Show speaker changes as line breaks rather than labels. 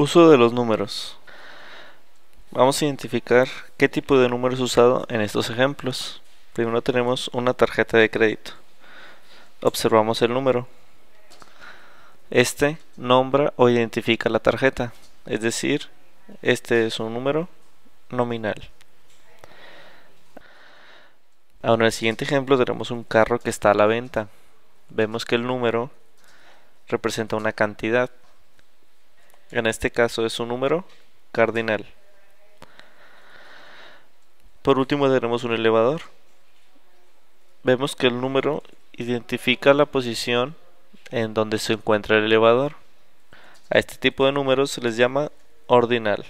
Uso de los números. Vamos a identificar qué tipo de número es usado en estos ejemplos. Primero tenemos una tarjeta de crédito. Observamos el número. Este nombra o identifica la tarjeta, es decir, este es un número nominal. Ahora en el siguiente ejemplo tenemos un carro que está a la venta. Vemos que el número representa una cantidad. En este caso es un número cardinal. Por último tenemos un elevador. Vemos que el número identifica la posición en donde se encuentra el elevador. A este tipo de números se les llama ordinal.